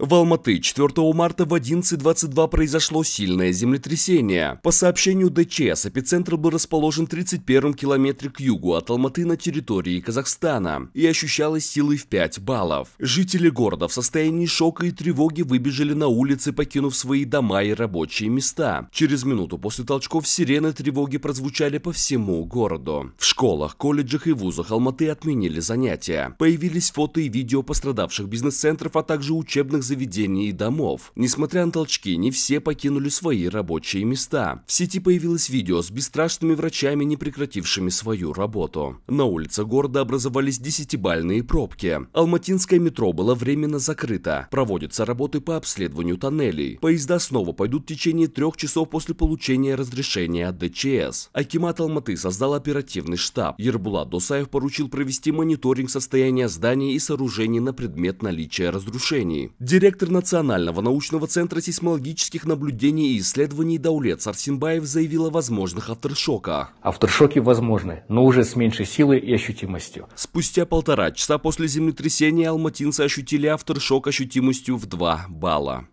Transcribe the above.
В Алматы 4 марта в 11.22 произошло сильное землетрясение. По сообщению ДЧС, эпицентр был расположен 31 километре к югу от Алматы на территории Казахстана и ощущалось силой в 5 баллов. Жители города в состоянии шока и тревоги выбежали на улицы, покинув свои дома и рабочие места. Через минуту после толчков сирены тревоги прозвучали по всему городу. В школах, колледжах и вузах Алматы отменили занятия. Появились фото и видео пострадавших бизнес-центров, а также учебных заведений и домов. Несмотря на толчки, не все покинули свои рабочие места. В сети появилось видео с бесстрашными врачами, не прекратившими свою работу. На улице города образовались десятибальные пробки. Алматинское метро было временно закрыто. Проводятся работы по обследованию тоннелей. Поезда снова пойдут в течение трех часов после получения разрешения от ДЧС. Акимат Алматы создал оперативный штаб. Ербулат Досаев поручил провести мониторинг состояния зданий и сооружений на предмет наличия разрушений. Директор Национального научного центра сейсмологических наблюдений и исследований Даулет Сарсинбаев заявил о возможных авторшоках. Авторшоки возможны, но уже с меньшей силой и ощутимостью. Спустя полтора часа после землетрясения алматинцы ощутили авторшок ощутимостью в 2 балла.